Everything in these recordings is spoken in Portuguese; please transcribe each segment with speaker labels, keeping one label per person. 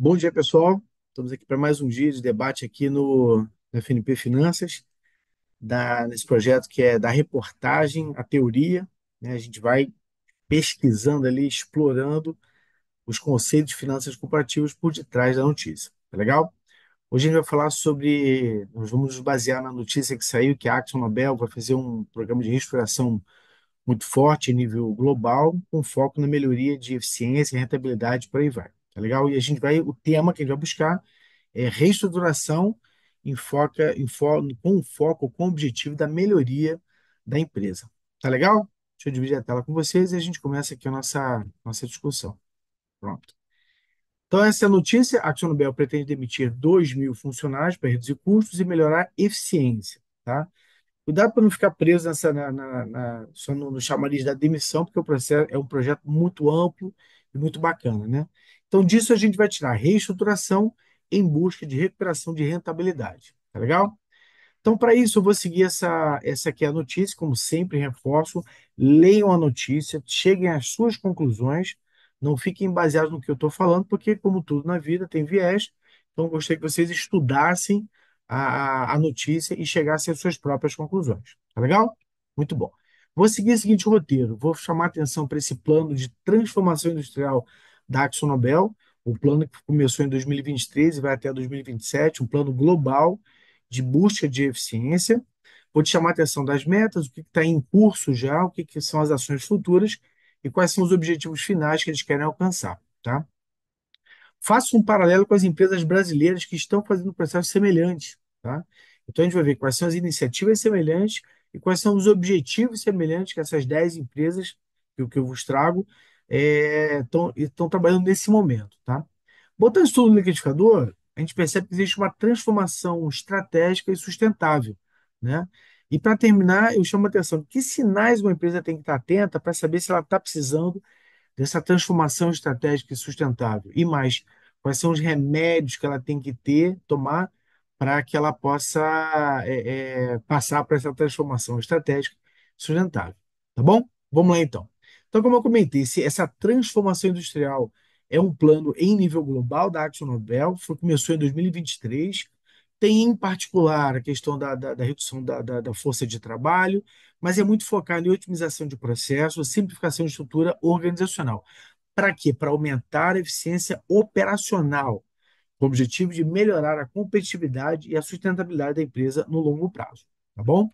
Speaker 1: Bom dia, pessoal. Estamos aqui para mais um dia de debate aqui no FNP Finanças, da, nesse projeto que é da reportagem à teoria. Né? A gente vai pesquisando ali, explorando os conceitos de finanças comparativas por detrás da notícia. Tá legal? Hoje a gente vai falar sobre. Nós vamos nos basear na notícia que saiu que a Axon Nobel vai fazer um programa de reestruturação muito forte em nível global, com foco na melhoria de eficiência e rentabilidade, por aí vai tá legal? E a gente vai, o tema que a gente vai buscar é reestruturação em foca, em fo, com foco, com o objetivo da melhoria da empresa. Tá legal? Deixa eu dividir a tela com vocês e a gente começa aqui a nossa, nossa discussão. Pronto. Então, essa é a notícia. A pretende demitir 2 mil funcionários para reduzir custos e melhorar eficiência. Tá? Cuidado para não ficar preso nessa, na, na, na, só no, no chamariz da demissão, porque o processo é um projeto muito amplo e muito bacana. Né? Então, disso a gente vai tirar reestruturação em busca de recuperação de rentabilidade. Tá legal? Então, para isso, eu vou seguir essa, essa aqui é a notícia, como sempre, reforço. Leiam a notícia, cheguem às suas conclusões, não fiquem baseados no que eu estou falando, porque, como tudo na vida, tem viés. Então, gostaria que vocês estudassem a, a notícia e chegassem às suas próprias conclusões. Tá legal? Muito bom. Vou seguir o seguinte roteiro: vou chamar atenção para esse plano de transformação industrial da Axonobel, o plano que começou em 2023 e vai até 2027, um plano global de busca de eficiência. Vou te chamar a atenção das metas, o que está em curso já, o que, que são as ações futuras e quais são os objetivos finais que eles querem alcançar. Tá? Faço um paralelo com as empresas brasileiras que estão fazendo um processo semelhante. Tá? Então, a gente vai ver quais são as iniciativas semelhantes e quais são os objetivos semelhantes que essas 10 empresas, que eu vos trago, estão é, trabalhando nesse momento. Tá? Botando isso tudo no liquidificador, a gente percebe que existe uma transformação estratégica e sustentável. Né? E para terminar, eu chamo a atenção: que sinais uma empresa tem que estar atenta para saber se ela está precisando dessa transformação estratégica e sustentável? E mais, quais são os remédios que ela tem que ter, tomar, para que ela possa é, é, passar para essa transformação estratégica e sustentável? Tá bom? Vamos lá então. Então, como eu comentei, se essa transformação industrial é um plano em nível global da Axo Nobel, foi, começou em 2023, tem em particular a questão da, da, da redução da, da, força de trabalho, mas é muito focado em otimização de processos, simplificação de estrutura organizacional. Para quê? Para aumentar a eficiência operacional, com o objetivo de melhorar a competitividade e a sustentabilidade da empresa no longo prazo. Tá bom?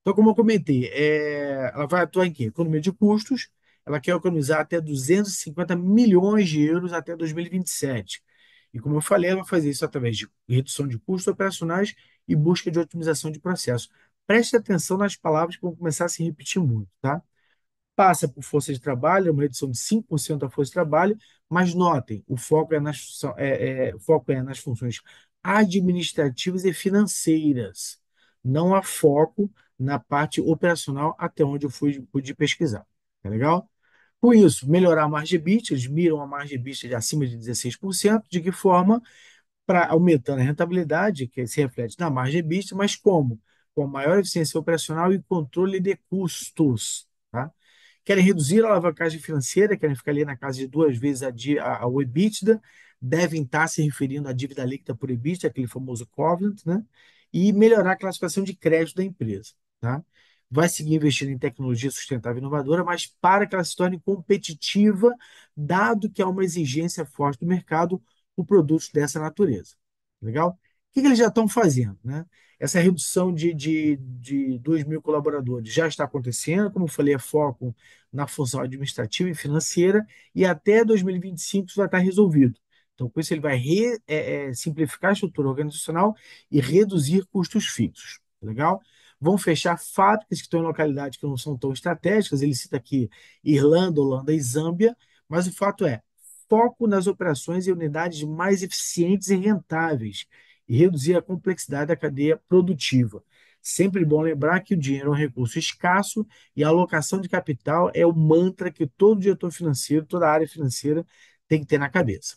Speaker 1: Então, como eu comentei, é, ela vai atuar em quê? Economia de custos, ela quer economizar até 250 milhões de euros até 2027. E como eu falei, ela vai fazer isso através de redução de custos operacionais e busca de otimização de processo. Preste atenção nas palavras que vão começar a se repetir muito, tá? Passa por força de trabalho, é uma redução de 5% da força de trabalho, mas notem, o foco é nas, é, é, foco é nas funções administrativas e financeiras. Não há foco na parte operacional até onde eu fui, pude pesquisar. Tá legal? Com isso, melhorar a margem EBITDA, eles miram a margem EBITDA de acima de 16%, de que forma? Para aumentando a rentabilidade, que se reflete na margem EBITDA, mas como? Com maior eficiência operacional e controle de custos. Tá? Querem reduzir a alavancagem financeira, querem ficar ali na casa de duas vezes a, a, a o EBITDA, devem estar tá se referindo à dívida líquida por EBITDA, aquele famoso covenant, né? e melhorar a classificação de crédito da empresa. Tá? Vai seguir investindo em tecnologia sustentável e inovadora, mas para que ela se torne competitiva, dado que há uma exigência forte do mercado por produtos dessa natureza. Legal? O que, que eles já estão fazendo? Né? Essa redução de, de, de 2 mil colaboradores já está acontecendo, como eu falei, é foco na função administrativa e financeira, e até 2025 isso vai estar resolvido. Então, com isso, ele vai re, é, é, simplificar a estrutura organizacional e reduzir custos fixos. Legal? vão fechar fábricas que estão em localidades que não são tão estratégicas, ele cita aqui Irlanda, Holanda e Zâmbia, mas o fato é, foco nas operações e unidades mais eficientes e rentáveis, e reduzir a complexidade da cadeia produtiva. Sempre bom lembrar que o dinheiro é um recurso escasso e a alocação de capital é o mantra que todo diretor financeiro, toda área financeira tem que ter na cabeça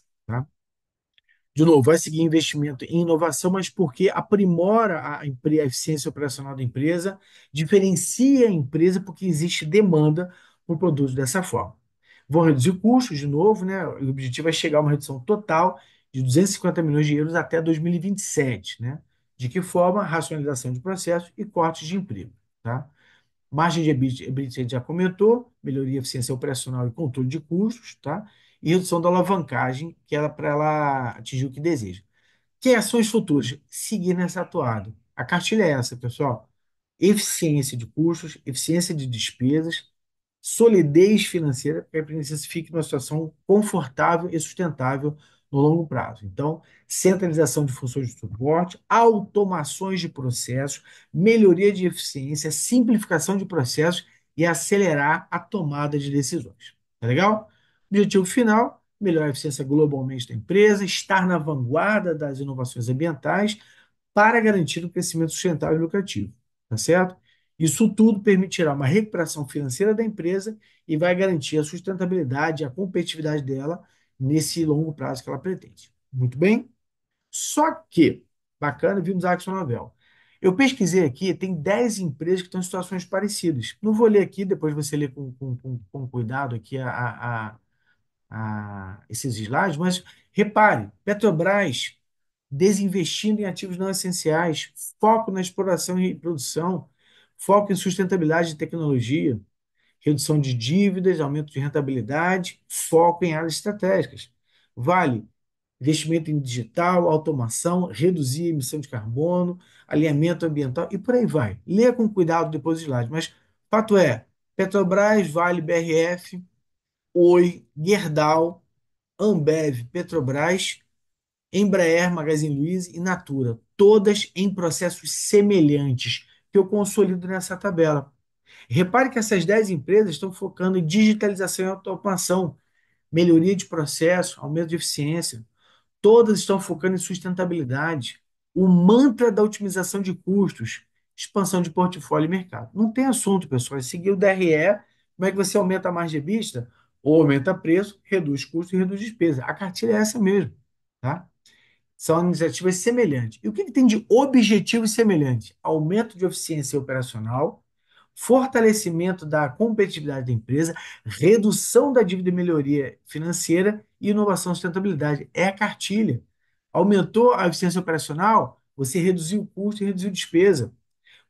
Speaker 1: de novo, vai seguir investimento em inovação, mas porque aprimora a, a eficiência operacional da empresa, diferencia a empresa porque existe demanda por produtos dessa forma. Vão reduzir custos, de novo, né? o objetivo é chegar a uma redução total de 250 milhões de euros até 2027. Né? De que forma? Racionalização de processos e cortes de emprego. Tá? Margem de EBIT a gente já comentou, melhoria eficiência operacional e controle de custos, tá? e redução da alavancagem, que era para ela atingir o que deseja. Que ações futuras? Seguir nessa atuada. A cartilha é essa, pessoal. Eficiência de custos, eficiência de despesas, solidez financeira para que a empresa fique numa situação confortável e sustentável no longo prazo. Então, centralização de funções de suporte, automações de processos, melhoria de eficiência, simplificação de processos e acelerar a tomada de decisões. Tá legal? Objetivo final: melhorar a eficiência globalmente da empresa, estar na vanguarda das inovações ambientais para garantir o um crescimento sustentável e lucrativo. Tá certo? Isso tudo permitirá uma recuperação financeira da empresa e vai garantir a sustentabilidade e a competitividade dela nesse longo prazo que ela pretende. Muito bem? Só que, bacana, vimos a Axon Novel. Eu pesquisei aqui, tem 10 empresas que estão em situações parecidas. Não vou ler aqui, depois você lê com, com, com, com cuidado aqui a, a, esses slides, mas repare, Petrobras desinvestindo em ativos não essenciais, foco na exploração e produção, foco em sustentabilidade e tecnologia, redução de dívidas, aumento de rentabilidade, foco em áreas estratégicas. Vale investimento em digital, automação, reduzir a emissão de carbono, alinhamento ambiental e por aí vai. Leia com cuidado depois do slides, mas fato é, Petrobras, Vale, BRF, Oi, Gerdau, Ambev, Petrobras, Embraer, Magazine Luiza e Natura, todas em processos semelhantes, que eu consolido nessa tabela. Repare que essas 10 empresas estão focando em digitalização e automação, melhoria de processo, aumento de eficiência. Todas estão focando em sustentabilidade, o mantra da otimização de custos, expansão de portfólio e mercado. Não tem assunto, pessoal. É seguir o DRE, como é que você aumenta a margem de vista? Ou aumenta preço, reduz custo e reduz despesa. A cartilha é essa mesmo, tá? São iniciativas semelhantes. E o que, que tem de objetivo semelhante? Aumento de eficiência operacional, fortalecimento da competitividade da empresa, redução da dívida e melhoria financeira e inovação e sustentabilidade. É a cartilha. Aumentou a eficiência operacional, você reduziu o custo e reduziu a despesa.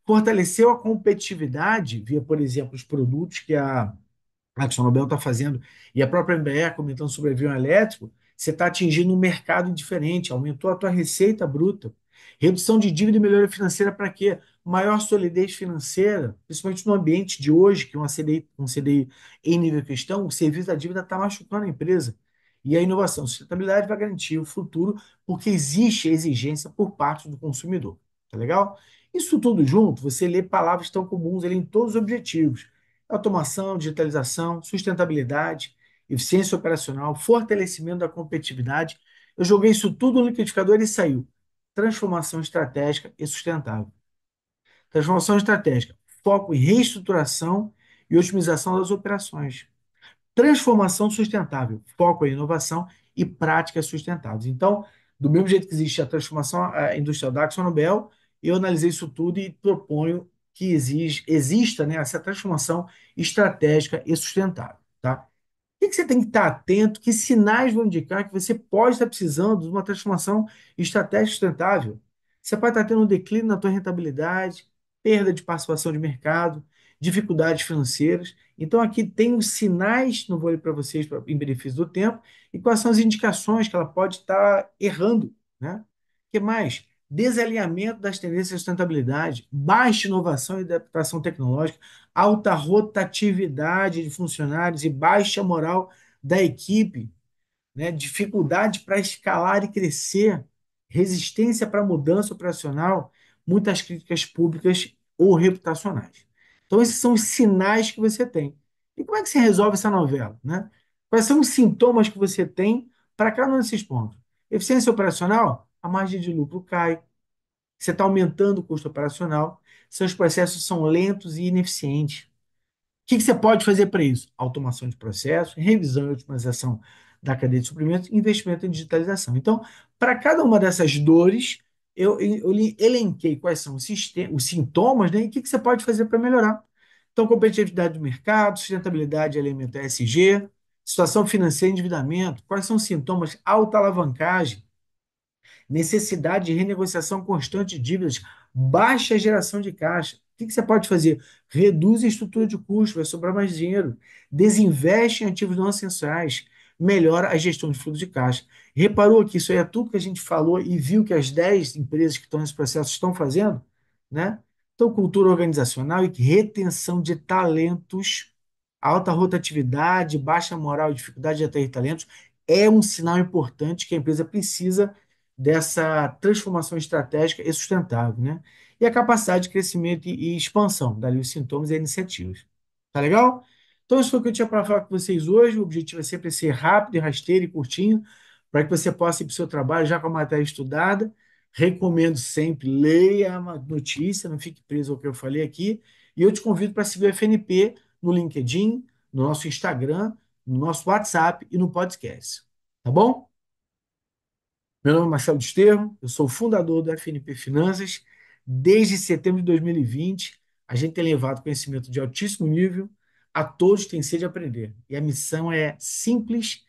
Speaker 1: Fortaleceu a competitividade via, por exemplo, os produtos que a a que o está fazendo, e a própria Embraer comentando sobre avião elétrico, você está atingindo um mercado diferente, aumentou a tua receita bruta. Redução de dívida e melhoria financeira para quê? Maior solidez financeira, principalmente no ambiente de hoje, que é um CDI, um CDI em nível questão, o serviço da dívida está machucando a empresa. E a inovação, sustentabilidade vai garantir o futuro, porque existe a exigência por parte do consumidor. Tá legal? Isso tudo junto, você lê palavras tão comuns em todos os objetivos automação, digitalização, sustentabilidade, eficiência operacional, fortalecimento da competitividade. Eu joguei isso tudo no liquidificador e saiu. Transformação estratégica e sustentável. Transformação estratégica, foco em reestruturação e otimização das operações. Transformação sustentável, foco em inovação e práticas sustentáveis. Então, do mesmo jeito que existe a transformação industrial da Axonobel, eu analisei isso tudo e proponho que exige, exista né, essa transformação estratégica e sustentável. Tá? O que, você tem que estar atento? Que sinais vão indicar que você pode estar precisando de uma transformação estratégica sustentável? Você pode estar tendo um declínio na sua rentabilidade, perda de participação de mercado, dificuldades financeiras. Então, aqui tem os sinais, não vou ler para vocês em benefício do tempo, e quais são as indicações que ela pode estar errando. Né? O que mais? desalinhamento das tendências de sustentabilidade, baixa inovação e adaptação tecnológica, alta rotatividade de funcionários e baixa moral da equipe, né? dificuldade para escalar e crescer, resistência para mudança operacional, muitas críticas públicas ou reputacionais. Então, esses são os sinais que você tem. E como é que você resolve essa novela? Né? Quais são os sintomas que você tem para cada um desses pontos? Eficiência operacional? a margem de lucro cai, você está aumentando o custo operacional, seus processos são lentos e ineficientes. O que, que você pode fazer para isso? Automação de processos, revisão e otimização da cadeia de suprimentos, investimento em digitalização. Então, para cada uma dessas dores, eu, eu elenquei quais são os, os sintomas né, e o que, que você pode fazer para melhorar. Então, competitividade do mercado, sustentabilidade, elemento SG, situação financeira e endividamento, quais são os sintomas, alta alavancagem, necessidade de renegociação constante de dívidas, baixa geração de caixa. O que, você pode fazer? Reduz a estrutura de custo, vai sobrar mais dinheiro. Desinveste em ativos não essenciais. Melhora a gestão de fluxo de caixa. Reparou que isso aí é tudo que a gente falou e viu que as 10 empresas que estão nesse processo estão fazendo? Né? Então, cultura organizacional e retenção de talentos, alta rotatividade, baixa moral e dificuldade de atrair talentos é um sinal importante que a empresa precisa dessa transformação estratégica e sustentável, né? E a capacidade de crescimento e expansão, dali os sintomas e iniciativas. Tá legal? Então, isso foi o que eu tinha para falar com vocês hoje. O objetivo é sempre ser rápido, rasteiro e curtinho, para que você possa ir para o seu trabalho já com a matéria estudada. Recomendo sempre, leia a notícia, não fique preso ao que eu falei aqui. E eu te convido para seguir o FNP no LinkedIn, no nosso Instagram, no nosso WhatsApp e no podcast. Tá bom? Meu nome é Marcelo Desterro, eu sou fundador do FNP Finanças. Desde setembro de 2020, a gente tem levado conhecimento de altíssimo nível a todos que têm sede de aprender. E a missão é simples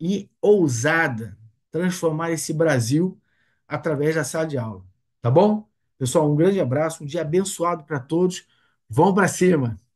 Speaker 1: e ousada, transformar esse Brasil através da sala de aula. Tá bom? Pessoal, um grande abraço, um dia abençoado para todos. Vão para cima!